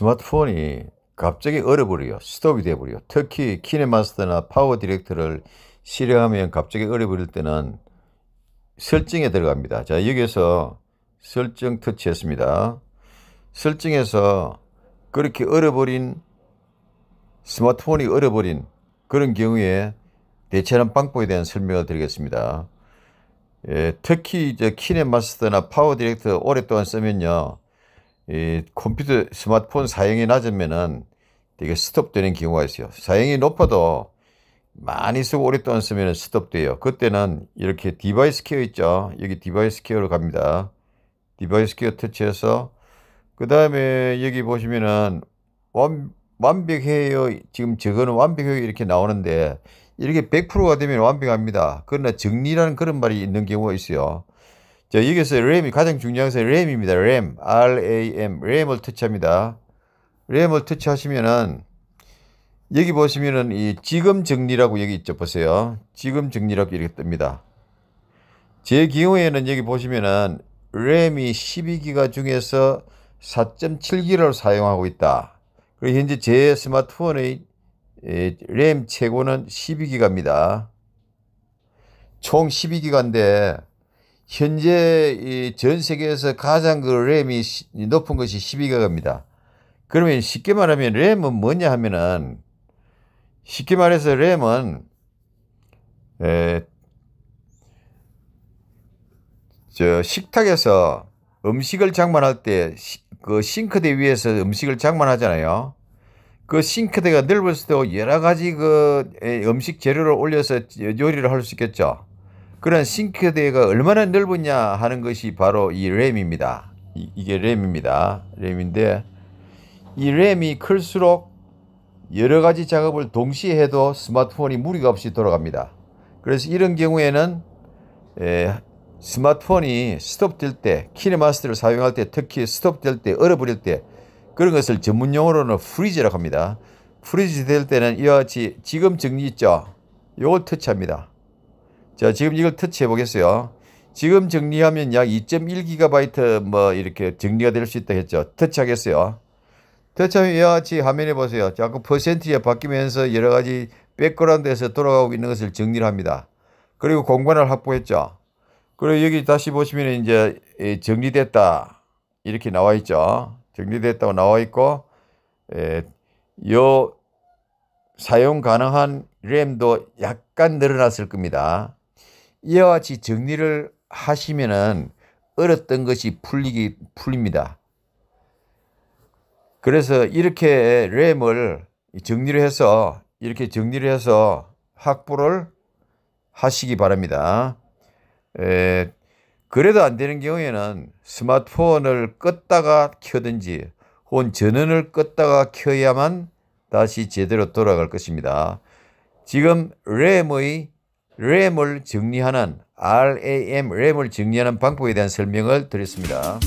스마트폰이 갑자기 얼어버려요. 스톱이 돼버려요. 특히 키네마스터나 파워 디렉터를 실행하면 갑자기 얼어버릴 때는 설정에 들어갑니다. 자, 여기에서 설정 터치했습니다. 설정에서 그렇게 얼어버린 스마트폰이 얼어버린 그런 경우에 대체하는 방법에 대한 설명을 드리겠습니다. 예, 특히 이제 키네마스터나 파워 디렉터 오랫동안 쓰면요. 이 컴퓨터 스마트폰 사용이 낮으면은 이게 스톱되는 경우가 있어요. 사용이 높아도 많이 쓰고 오랫동안 쓰면 스톱돼요. 그때는 이렇게 디바이스 케어 있죠. 여기 디바이스 케어로 갑니다. 디바이스 케어 터치해서 그 다음에 여기 보시면은 완, 완벽해요. 지금 저거는 완벽해요. 이렇게 나오는데 이렇게 100%가 되면 완벽합니다. 그러나 정리라는 그런 말이 있는 경우가 있어요. 자, 여기서 램이 가장 중요한 것은 램입니다. 램, RAM, 램을 터치합니다. 램을 터치하시면은 여기 보시면은 이 지금 정리라고 여기 있죠. 보세요. 지금 정리라고 이렇게 뜹니다. 제 경우에는 여기 보시면은 램이 12기가 중에서 4 7기를 사용하고 있다. 그리고 현재 제 스마트폰의 램 최고는 12기가입니다. 총 12기가인데 현재 이 전 세계에서 가장 그 램이 높은 것이 1 2가가입니다 그러면 쉽게 말하면 램은 뭐냐 하면은 쉽게 말해서 램은 에, 저 식탁에서 음식을 장만할 때 그 싱크대 위에서 음식을 장만하잖아요. 그 싱크대가 넓을 수도 여러 가지 그 음식 재료를 올려서 요리를 할 수 있겠죠. 그런 싱크대가 얼마나 넓었냐 하는 것이 바로 이 램입니다. 이, 게 램입니다. 램인데 이 램이 클수록 여러 가지 작업을 동시에 해도 스마트폰이 무리가 없이 돌아갑니다. 그래서 이런 경우에는 에, 스마트폰이 스톱될 때, 키네마스터를 사용할 때, 특히 스톱될 때, 얼어버릴 때 그런 것을 전문 용어로는 프리즈라고 합니다. 프리즈 될 때는 이와 같이 지금 정리 있죠. 요걸 터치합니다. 자, 지금 이걸 터치해 보겠어요. 지금 정리하면 약 2.1GB 뭐 이렇게 정리가 될 수 있다 했죠. 터치하겠어요. 터치하면 이와 같이 화면에 보세요. 자꾸 퍼센트에 바뀌면서 여러 가지 백그라운드에서 돌아가고 있는 것을 정리를 합니다. 그리고 공간을 확보했죠. 그리고 여기 다시 보시면 이제 정리됐다. 이렇게 나와 있죠. 정리됐다고 나와 있고, 에, 예, 요 사용 가능한 램도 약간 늘어났을 겁니다. 이와 같이 정리를 하시면은 얼었던 것이 풀리기 풀립니다. 그래서 이렇게 램을 정리를 해서 이렇게 정리를 해서 확보를 하시기 바랍니다. 에, 그래도 안 되는 경우에는 스마트폰을 껐다가 켜든지 혹은 전원을 껐다가 켜야만 다시 제대로 돌아갈 것입니다. 지금 램의 램을 정리하는 RAM, 램을 정리하는 방법에 대한 설명을 드렸습니다.